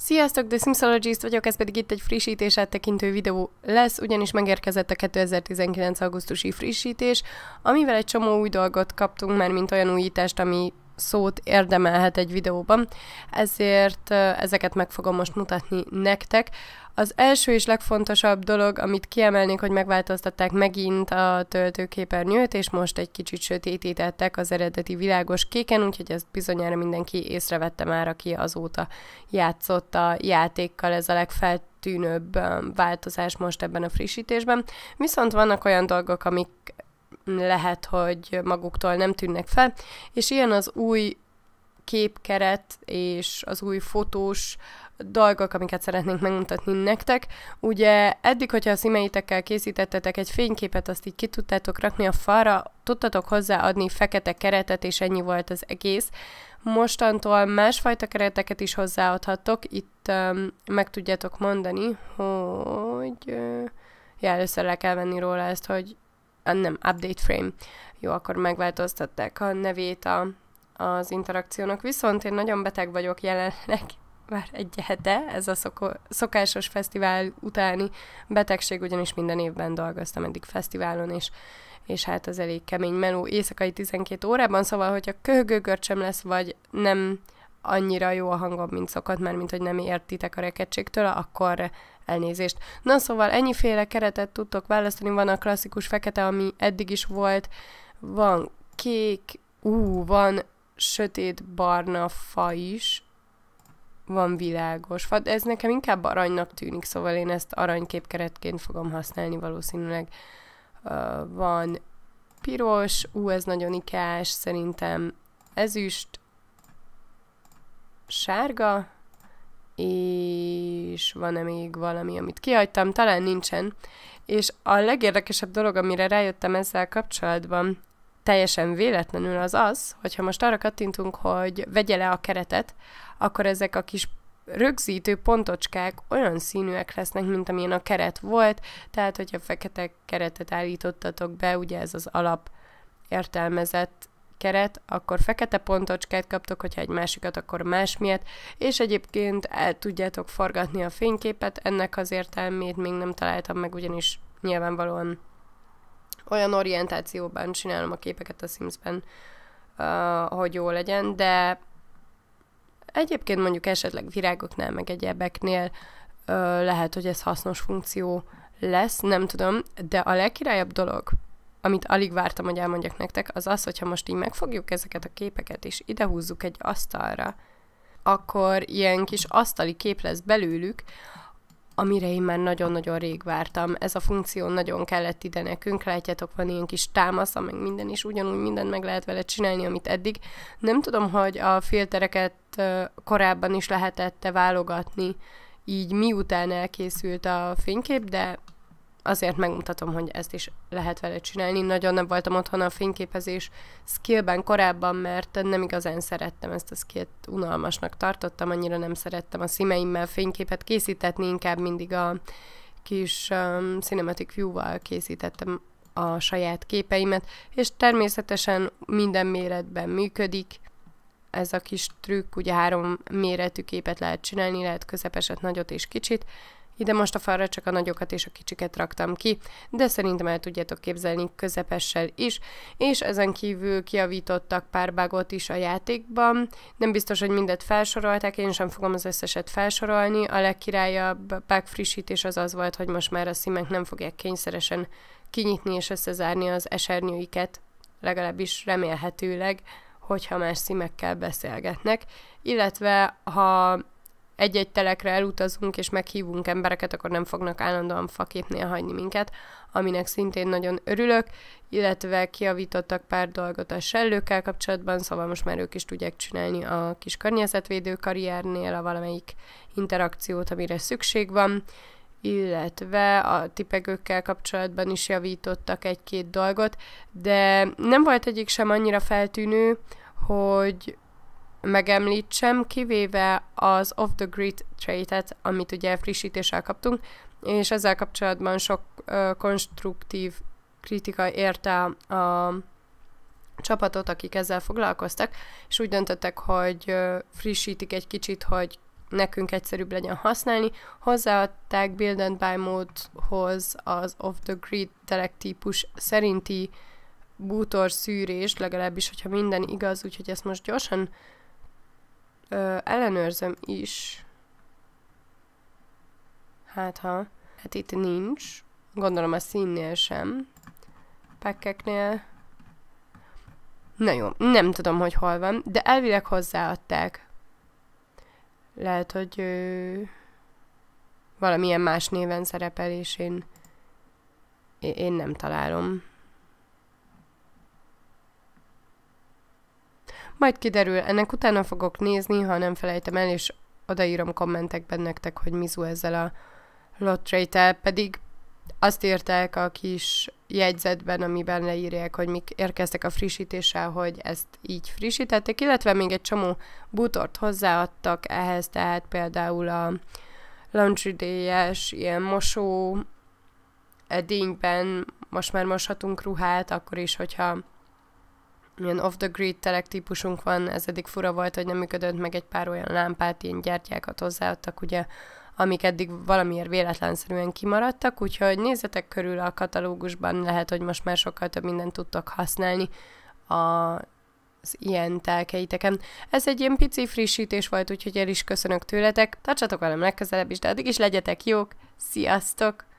Sziasztok, The Simsologist vagyok, ez pedig itt egy frissítés áttekintő videó lesz, ugyanis megérkezett a 2019. augusztusi frissítés, amivel egy csomó új dolgot kaptunk már, mint olyan újítást, ami szót érdemelhet egy videóban, ezért ezeket meg fogom most mutatni nektek. Az első és legfontosabb dolog, amit kiemelnék, hogy megváltoztatták megint a töltőképernyőt, és most egy kicsit sötétítettek az eredeti világos kéken, úgyhogy ezt bizonyára mindenki észrevette már, aki azóta játszott a játékkal, ez a legfeltűnőbb változás most ebben a frissítésben. Viszont vannak olyan dolgok, amik lehet, hogy maguktól nem tűnnek fel, és ilyen az új képkeret és az új fotós dolgok, amiket szeretnénk megmutatni nektek. Ugye eddig, hogyha a szimeitekkel készítettetek egy fényképet, azt így ki tudtátok rakni a falra, tudtatok hozzáadni fekete keretet, és ennyi volt az egész. Mostantól másfajta kereteket is hozzáadhattok, itt um, meg tudjátok mondani, hogy... ja, először le kell venni róla ezt, hogy a, nem, update frame. Jó, akkor megváltoztatták a nevét a, az interakciónak. Viszont én nagyon beteg vagyok jelenleg, már egy hete, ez a szoko, szokásos fesztivál utáni betegség, ugyanis minden évben dolgoztam eddig fesztiválon, és, és hát az elég kemény meló éjszakai 12 órában, szóval, hogyha köhögőgörcsöm lesz, vagy nem annyira jó a hangom, mint szokott, mert mint hogy nem értitek a rekedségtől, akkor elnézést. Na szóval ennyiféle keretet tudtok választani, van a klasszikus fekete, ami eddig is volt, van kék, ú, van sötét barna fa is, van világos fa, ez nekem inkább aranynak tűnik, szóval én ezt aranyképkeretként fogom használni valószínűleg. Uh, van piros, ú, ez nagyon ikás, szerintem ezüst, sárga, és van-e még valami, amit kihagytam? Talán nincsen. És a legérdekesebb dolog, amire rájöttem ezzel kapcsolatban, teljesen véletlenül az az, hogyha most arra kattintunk, hogy vegye le a keretet, akkor ezek a kis rögzítő pontocskák olyan színűek lesznek, mint amilyen a keret volt, tehát hogyha fekete keretet állítottatok be, ugye ez az alap értelmezett keret, akkor fekete pontocskát kaptok, hogyha egy másikat, akkor más miatt, és egyébként el tudjátok forgatni a fényképet, ennek az értelmét még nem találtam meg, ugyanis nyilvánvalóan olyan orientációban csinálom a képeket a Simsben, uh, hogy jó legyen, de egyébként mondjuk esetleg virágoknál, meg egyebeknél uh, lehet, hogy ez hasznos funkció lesz, nem tudom, de a legkirályabb dolog amit alig vártam, hogy elmondjak nektek, az az, hogyha most így megfogjuk ezeket a képeket, és idehúzzuk egy asztalra, akkor ilyen kis asztali kép lesz belőlük, amire én már nagyon-nagyon rég vártam. Ez a funkció nagyon kellett ide nekünk, látjátok, van ilyen kis támasza, meg minden, is ugyanúgy mindent meg lehet vele csinálni, amit eddig. Nem tudom, hogy a filtereket korábban is lehetett válogatni, így miután elkészült a fénykép, de azért megmutatom, hogy ezt is lehet vele csinálni. Nagyon nem voltam otthon a fényképezés skillben korábban, mert nem igazán szerettem ezt a skillt, unalmasnak tartottam, annyira nem szerettem a színeimmel fényképet készítetni, inkább mindig a kis um, cinematic view-val készítettem a saját képeimet, és természetesen minden méretben működik, ez a kis trükk, ugye három méretű képet lehet csinálni, lehet közepeset, nagyot és kicsit, ide most a falra csak a nagyokat és a kicsiket raktam ki, de szerintem el tudjátok képzelni közepessel is, és ezen kívül kiavítottak pár bágot is a játékban. Nem biztos, hogy mindet felsorolták, én sem fogom az összeset felsorolni. A legkirályabb bug frissítés az az volt, hogy most már a szímek nem fogják kényszeresen kinyitni és összezárni az esernyőiket, legalábbis remélhetőleg hogyha más szímekkel beszélgetnek, illetve ha egy-egy telekre elutazunk és meghívunk embereket, akkor nem fognak állandóan faképnél hagyni minket, aminek szintén nagyon örülök, illetve kiavítottak pár dolgot a sellőkkel kapcsolatban, szóval most már ők is tudják csinálni a kis környezetvédő karriernél a valamelyik interakciót, amire szükség van, illetve a tipegőkkel kapcsolatban is javítottak egy-két dolgot, de nem volt egyik sem annyira feltűnő, hogy megemlítsem, kivéve az off the grid trait amit ugye frissítéssel kaptunk, és ezzel kapcsolatban sok ö, konstruktív kritika érte a csapatot, akik ezzel foglalkoztak, és úgy döntöttek, hogy ö, frissítik egy kicsit, hogy nekünk egyszerűbb legyen használni. Hozzáadták Build and Buy módhoz az off the grid típus szerinti bútor szűrés, legalábbis, hogyha minden igaz, úgyhogy ezt most gyorsan Ö, ellenőrzöm is. Hát ha. Hát itt nincs. Gondolom a színnél sem. Pekkeknél. Na jó, nem tudom, hogy hol van, de elvileg hozzáadták. Lehet, hogy ö, valamilyen más néven szerepel, és én, én nem találom. Majd kiderül, ennek utána fogok nézni, ha nem felejtem el, és odaírom kommentekben nektek, hogy mizu ezzel a lottrate pedig azt írták a kis jegyzetben, amiben leírják, hogy mik érkeztek a frissítéssel, hogy ezt így frissítették, illetve még egy csomó butort hozzáadtak ehhez, tehát például a Laundry Day-es ilyen mosó edényben most már moshatunk ruhát, akkor is, hogyha ilyen off-the-grid telek típusunk van, ez eddig fura volt, hogy nem működött, meg egy pár olyan lámpát, ilyen gyertyákat hozzáadtak, ugye, amik eddig valamiért véletlenszerűen kimaradtak, úgyhogy nézzetek körül a katalógusban, lehet, hogy most már sokkal több mindent tudtok használni a az ilyen telkeiteken. Ez egy ilyen pici frissítés volt, úgyhogy el is köszönök tőletek. Tartsatok velem legközelebb is, de addig is legyetek jók. Sziasztok!